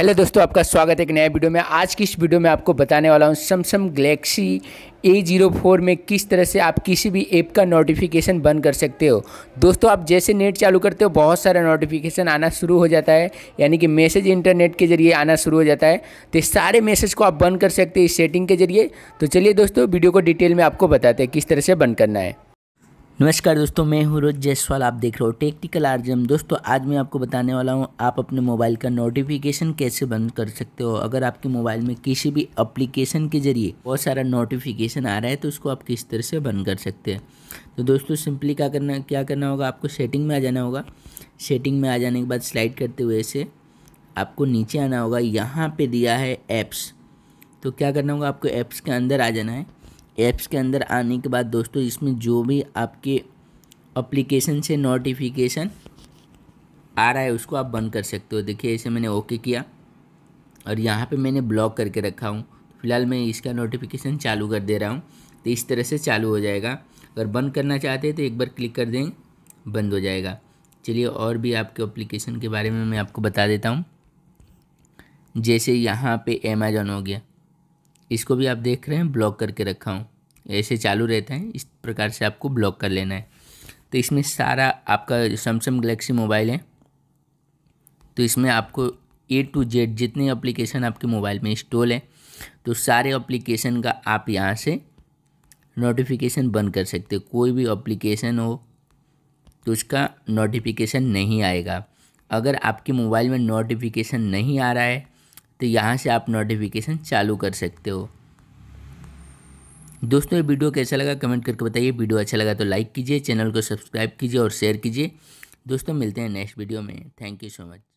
hello दोस्तों आपका स्वागत है एक नया वीडियो में आज की इस वीडियो में आपको बताने वाला हूँ Samsung Galaxy A zero four में किस तरह से आप किसी भी ऐप का नोटिफिकेशन बंद कर सकते हो दोस्तों आप जैसे नेट चालू करते हो बहुत सारा नोटिफिकेशन आना शुरू हो जाता है यानी कि मैसेज इंटरनेट के जरिए आना शुरू हो जाता है तो सारे मैसेज को आप बंद कर सकते हैं इस सेटिंग के जरिए तो चलिए दोस्तों वीडियो को डिटेल में आपको बताते हैं किस तरह से बंद करना है नमस्कार दोस्तों मैं हूँ रोज जयसवाल आप देख रहे हो टेक्निकल आर्जम दोस्तों आज मैं आपको बताने वाला हूँ आप अपने मोबाइल का नोटिफिकेशन कैसे बंद कर सकते हो अगर आपके मोबाइल में किसी भी एप्लीकेशन के जरिए बहुत सारा नोटिफिकेशन आ रहा है तो उसको आप किस तरह से बंद कर सकते हैं तो दोस्तों सिंपली क्या करना क्या करना होगा आपको सेटिंग में आ जाना होगा सेटिंग में आ जाने के बाद स्लाइड करते हुए से आपको नीचे आना होगा यहाँ पर दिया है ऐप्स तो क्या करना होगा आपको ऐप्स के अंदर आ जाना है ऐप्स के अंदर आने के बाद दोस्तों इसमें जो भी आपके अप्लीकेशन से नोटिफिकेशन आ रहा है उसको आप बंद कर सकते हो देखिए ऐसे मैंने ओके किया और यहाँ पे मैंने ब्लॉक करके रखा हूँ फ़िलहाल मैं इसका नोटिफिकेशन चालू कर दे रहा हूँ तो इस तरह से चालू हो जाएगा अगर बंद करना चाहते हैं तो एक बार क्लिक कर दें बंद हो जाएगा चलिए और भी आपके अप्लीकेशन के बारे में मैं आपको बता देता हूँ जैसे यहाँ पे अमेजोन हो गया इसको भी आप देख रहे हैं ब्लॉक करके रखा हूँ ऐसे चालू रहता है इस प्रकार से आपको ब्लॉक कर लेना है तो इसमें सारा आपका सैमसंग गलेक्सी मोबाइल है तो इसमें आपको ए टू जेड जितने एप्लीकेशन आपके मोबाइल में इंस्टॉल है तो सारे एप्लीकेशन का आप यहाँ से नोटिफिकेशन बंद कर सकते हो कोई भी एप्लीकेशन हो तो उसका नोटिफिकेशन नहीं आएगा अगर आपके मोबाइल में नोटिफिकेशन नहीं आ रहा है तो यहाँ से आप नोटिफिकेशन चालू कर सकते हो दोस्तों ये वीडियो कैसा लगा कमेंट करके बताइए वीडियो अच्छा लगा तो लाइक कीजिए चैनल को सब्सक्राइब कीजिए और शेयर कीजिए दोस्तों मिलते हैं नेक्स्ट वीडियो में थैंक यू सो मच